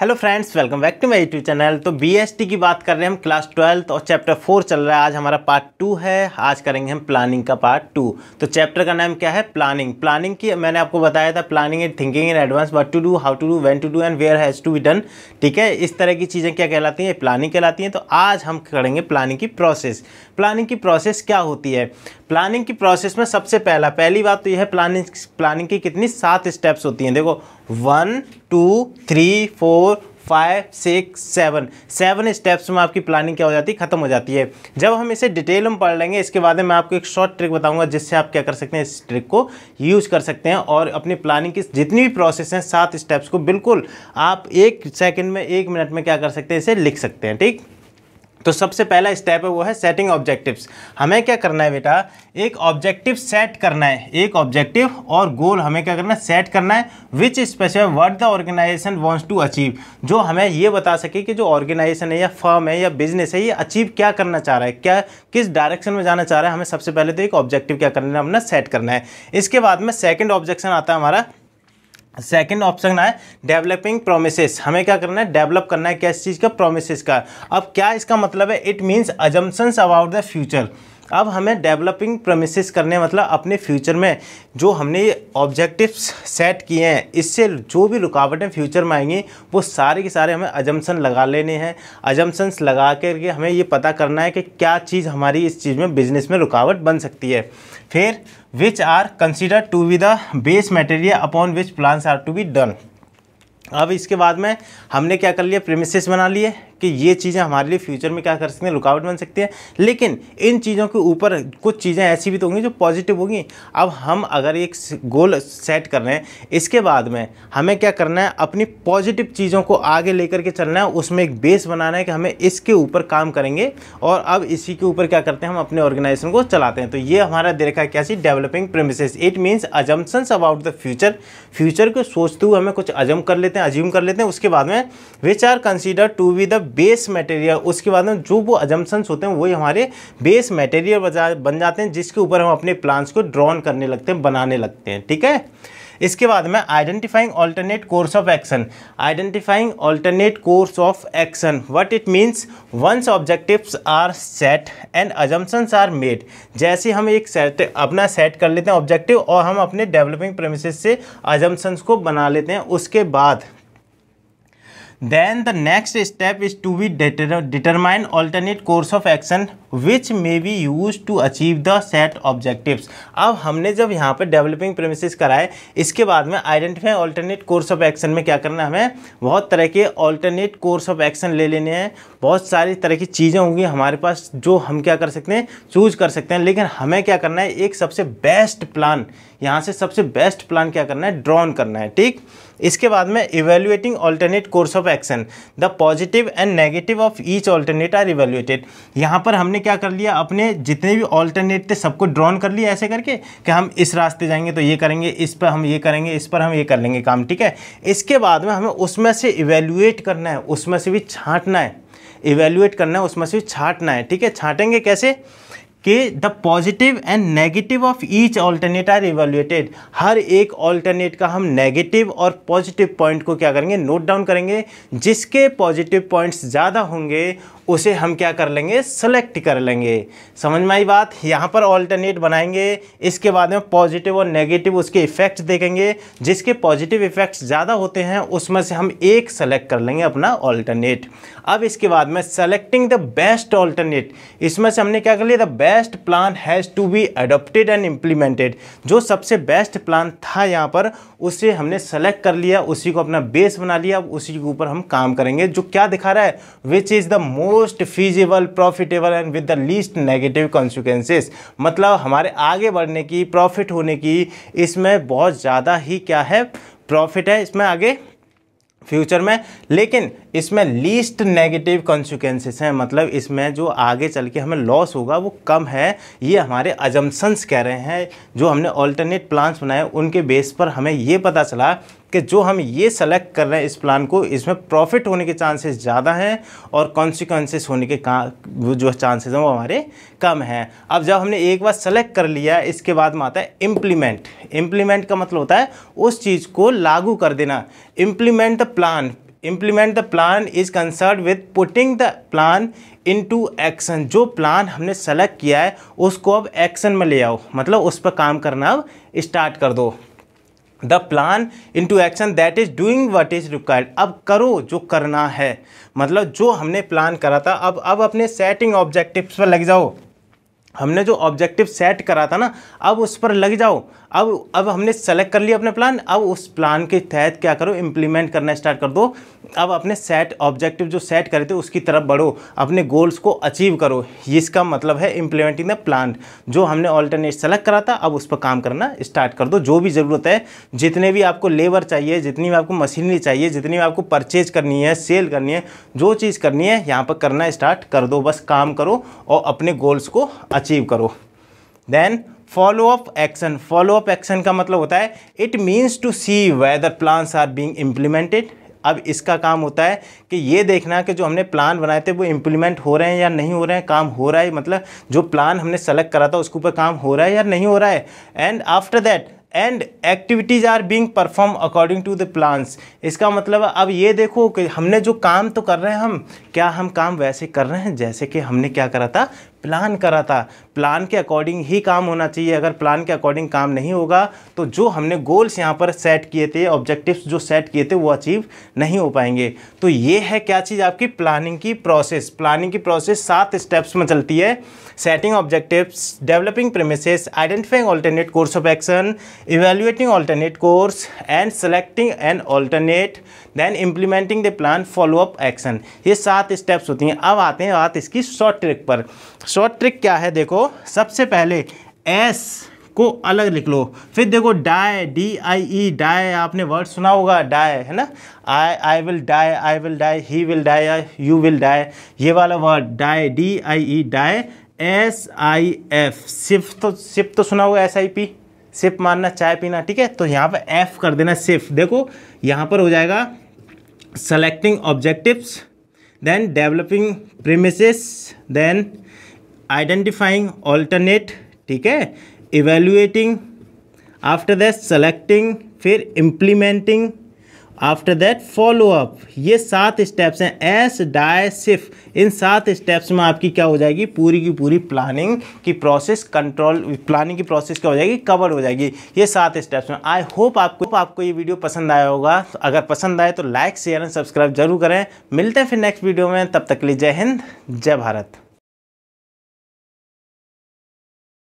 hello friends welcome back to my YouTube channel तो BST की बात कर रहे हैं हम क्लास ट्वेल्थ और चैप्टर फोर चल रहा है आज हमारा पार्ट टू है आज करेंगे हम प्लानिंग का पार्ट टू तो चैप्टर का नाम क्या है प्लानिंग प्लानिंग की मैंने आपको बताया था planning and thinking in advance what to do how to do when to do and where has to be done ठीक है इस तरह की चीज़ें क्या कहलाती हैं प्लानिंग कहलाती हैं तो आज हम करेंगे प्लानिंग की प्रोसेस प्लानिंग की प्रोसेस क्या होती है प्लानिंग की प्रोसेस में सबसे पहला पहली बात तो यह है प्लानिंग प्लानिंग की कितनी सात स्टेप्स होती हैं देखो one two three four five six seven seven steps में आपकी प्लानिंग क्या हो जाती है खत्म हो जाती है जब हम इसे डिटेल में पढ़ लेंगे इसके बाद में मैं आपको एक शॉर्ट ट्रिक बताऊंगा जिससे आप क्या कर सकते हैं इस ट्रिक को यूज़ कर सकते हैं और अपनी प्लानिंग की जितनी भी प्रोसेस हैं सात स्टेप्स को बिल्कुल आप एक सेकेंड में एक मिनट में क्या कर सकते हैं इसे लिख सकते हैं ठीक तो सबसे पहला स्टेप है वो है सेटिंग ऑब्जेक्टिव्स हमें क्या करना है बेटा एक ऑब्जेक्टिव सेट करना है एक ऑब्जेक्टिव और गोल हमें क्या करना है सेट करना है which specify what the organisation wants to achieve जो हमें ये बता सके कि जो ऑर्गेनाइजेशन है या फर्म है या बिजनेस है ये अचीव क्या करना चाह रहा है क्या किस डायरेक्शन में जाना चाह रहा है हमें सबसे पहले तो एक ऑब्जेक्टिव क्या करना है अपना सेट करना है इसके बाद में सेकेंड ऑब्जेक्शन आता है हमारा सेकेंड ऑप्शन है डेवलपिंग प्रोमिसेस हमें क्या करना है डेवलप करना है क्या इस चीज़ का प्रोमिसेस का अब क्या इसका मतलब है it means assumptions about the future अब हमें डेवलपिंग प्रोमिसेस करने मतलब अपने फ्यूचर में जो हमने ऑब्जेक्टिव्स सेट किए हैं इससे जो भी रुकावटें फ्यूचर में आएंगी वो सारे के सारे हमें अजम्पन लगा लेने हैं अजम्पन्स लगा करके हमें ये पता करना है कि क्या चीज़ हमारी इस चीज़ में बिजनेस में रुकावट बन सकती है फिर which are consider to be the base material upon which plans are to be done अब इसके बाद में हमने क्या कर लिया प्रेमिसिस बना लिए कि ये चीज़ें हमारे लिए फ्यूचर में क्या कर सकती हैं रुकावट बन सकती है लेकिन इन चीज़ों के ऊपर कुछ चीज़ें ऐसी भी तो होंगी जो पॉजिटिव होंगी अब हम अगर एक गोल सेट कर रहे हैं इसके बाद में हमें क्या करना है अपनी पॉजिटिव चीज़ों को आगे लेकर के चलना है उसमें एक बेस बनाना है कि हमें इसके ऊपर काम करेंगे और अब इसी के ऊपर क्या करते हैं हम अपने ऑर्गेनाइजेशन को चलाते हैं तो ये हमारा देखा क्या है कैसी developing premise it means assumptions about the future future को सोचते हुए हमें कुछ अजम कर लेते हैं अज्यूम कर लेते हैं उसके बाद में which are consider to be the base material उसके बाद में जो वो अजम्पन्स होते हैं वही हमारे बेस मटेरियल बन जाते हैं जिसके ऊपर हम अपने प्लान्स को ड्रॉन करने लगते हैं बनाने लगते हैं ठीक है इसके बाद में identifying alternate course of action identifying alternate course of action what it means once objectives are set and assumptions are made जैसे हम एक सेट अपना सेट कर लेते हैं ऑब्जेक्टिव और हम अपने डेवलपिंग प्रेमिस से अजम्पन्स को बना लेते हैं उसके बाद then the next step is to be deter determine alternate course of action which may be used to achieve the set objectives अब हमने जब यहाँ पर डेवलपिंग प्रेमिसेस कराए इसके बाद में identify alternate course of action में क्या करना है हमें बहुत तरह के ऑल्टरनेट कोर्स ऑफ एक्शन ले लेने हैं बहुत सारी तरह की चीज़ें होंगी हमारे पास जो हम क्या कर सकते हैं चूज कर सकते हैं लेकिन हमें क्या करना है एक सबसे बेस्ट प्लान यहाँ से सबसे बेस्ट प्लान क्या करना है ड्रॉन करना है ठीक इसके बाद में evaluating alternate course of action the positive and negative of each alternate are evaluated यहाँ पर हमने क्या कर लिया अपने जितने भी ऑल्टरनेट थे सबको ड्रॉन कर लिया ऐसे करके कि हम इस रास्ते जाएंगे तो ये करेंगे इस पर हम ये करेंगे इस पर हम ये कर लेंगे काम ठीक है इसके बाद में हमें उसमें से इवेल्युएट करना है उसमें से भी छाँटना है इवेल्युएट करना है उसमें से भी छाँटना है ठीक है छाँटेंगे कैसे कि the positive and negative of each alternate are evaluated हर एक ऑल्टरनेट का हम नेगेटिव और पॉजिटिव पॉइंट को क्या करेंगे नोट डाउन करेंगे जिसके पॉजिटिव पॉइंट्स ज़्यादा होंगे उसे हम क्या कर लेंगे सेलेक्ट कर लेंगे समझ में आई बात यहाँ पर ऑल्टरनेट बनाएंगे इसके बाद में पॉजिटिव और नेगेटिव उसके इफेक्ट्स देखेंगे जिसके पॉजिटिव इफेक्ट्स ज़्यादा होते हैं उसमें से हम एक सेलेक्ट कर लेंगे अपना ऑल्टरनेट अब इसके बाद में सेलेक्टिंग द बेस्ट ऑल्टरनेट इसमें से हमने क्या कर लिया the best best plan has to be adopted and implemented जो सबसे बेस्ट प्लान था यहाँ पर उसे हमने सेलेक्ट कर लिया उसी को अपना बेस बना लिया उसी के ऊपर हम काम करेंगे जो क्या दिखा रहा है which is the most feasible profitable and with the least negative consequences मतलब हमारे आगे बढ़ने की प्रॉफिट होने की इसमें बहुत ज़्यादा ही क्या है प्रॉफिट है इसमें आगे फ्यूचर में लेकिन इसमें लीस्ट नेगेटिव कॉन्सिक्वेंसेस हैं मतलब इसमें जो आगे चल के हमें लॉस होगा वो कम है ये हमारे अजम्सन्स कह रहे हैं जो हमने ऑल्टरनेट प्लान्स बनाए उनके बेस पर हमें ये पता चला कि जो हम ये सेलेक्ट कर रहे हैं इस प्लान को इसमें प्रॉफिट होने के चांसेस ज़्यादा हैं और कॉन्सिक्वेंसेस होने के का जो चांसेस हैं वो हमारे कम हैं अब जब हमने एक बार सेलेक्ट कर लिया इसके बाद में आता है इम्प्लीमेंट इम्प्लीमेंट का मतलब होता है उस चीज़ को लागू कर देना implement the plan implement the plan is concerned with putting the plan into action जो प्लान हमने सेलेक्ट किया है उसको अब एक्शन में ले आओ मतलब उस पर काम करना अब स्टार्ट कर दो the plan into action that is doing what is required अब करो जो करना है मतलब जो हमने प्लान करा था अब अब अपने सेटिंग ऑब्जेक्टिव्स पर लग जाओ हमने जो ऑब्जेक्टिव सेट करा था ना अब उस पर लग जाओ अब अब हमने सेलेक्ट कर लिया अपने प्लान अब उस प्लान के तहत क्या करो इम्प्लीमेंट करना स्टार्ट कर दो अब अपने सेट ऑब्जेक्टिव जो सेट करे थे उसकी तरफ बढ़ो अपने गोल्स को अचीव करो इसका मतलब है इम्प्लीमेंटिंग द प्लान जो हमने ऑल्टरनेट सेलेक्ट करा था अब उस पर काम करना स्टार्ट कर दो जो भी ज़रूरत है जितने भी आपको लेबर चाहिए जितनी भी आपको मशीनरी चाहिए जितनी भी आपको परचेज करनी है सेल करनी है जो चीज़ करनी है यहाँ पर करना स्टार्ट कर दो बस काम करो और अपने गोल्स को अचीव अचीव करो then follow up action follow up action का मतलब होता है it means to see whether plans are being implemented अब इसका काम होता है कि ये देखना कि जो हमने प्लान बनाए थे वो इम्प्लीमेंट हो रहे हैं या नहीं हो रहे हैं काम हो रहा है मतलब जो प्लान हमने सेलेक्ट करा था उसके ऊपर काम हो रहा है या नहीं हो रहा है and after that and activities are being perform according to the plans इसका मतलब अब ये देखो कि हमने जो काम तो कर रहे हैं हम क्या हम काम वैसे कर रहे हैं जैसे कि हमने क्या करा था प्लान करा था प्लान के अकॉर्डिंग ही काम होना चाहिए अगर प्लान के अकॉर्डिंग काम नहीं होगा तो जो हमने गोल्स यहाँ पर सेट किए थे ऑब्जेक्टिव्स जो सेट किए थे वो अचीव नहीं हो पाएंगे तो ये है क्या चीज़ आपकी प्लानिंग की प्रोसेस प्लानिंग की प्रोसेस सात स्टेप्स में चलती है setting objectives developing premises identifying alternate course of action evaluating alternate course and selecting and alternate then implementing the plan follow up action ये सात स्टेप्स होती हैं अब आते हैं बात इसकी शॉर्ट ट्रिक पर शॉर्ट ट्रिक क्या है देखो सबसे पहले एस को अलग लिख लो फिर देखो die D I E die आपने वर्ड सुना होगा डाई है ना I I will die I will die he will die you will die ये वाला word die D I E die S I F सिर्फ तो सिर्फ तो सुना होगा एस आई पी सिप मानना चाय पीना ठीक है तो यहाँ पर एफ कर देना सिर्फ देखो यहाँ पर हो जाएगा selecting objectives then developing premises then identifying alternate ठीक है इवेल्युएटिंग आफ्टर दैट सेलेक्टिंग फिर implementing after that follow up ये सात स्टेप्स हैं एस डाय सिफ इन सात स्टेप्स में आपकी क्या हो जाएगी पूरी की पूरी प्लानिंग की प्रोसेस कंट्रोल प्लानिंग की प्रोसेस क्या हो जाएगी कवर हो जाएगी ये सात स्टेप्स में आई होप आपको आपको ये वीडियो पसंद आया होगा तो अगर पसंद आए तो लाइक शेयर एंड सब्सक्राइब जरूर करें मिलते हैं फिर नेक्स्ट वीडियो में तब तक के लिए जय हिंद जय भारत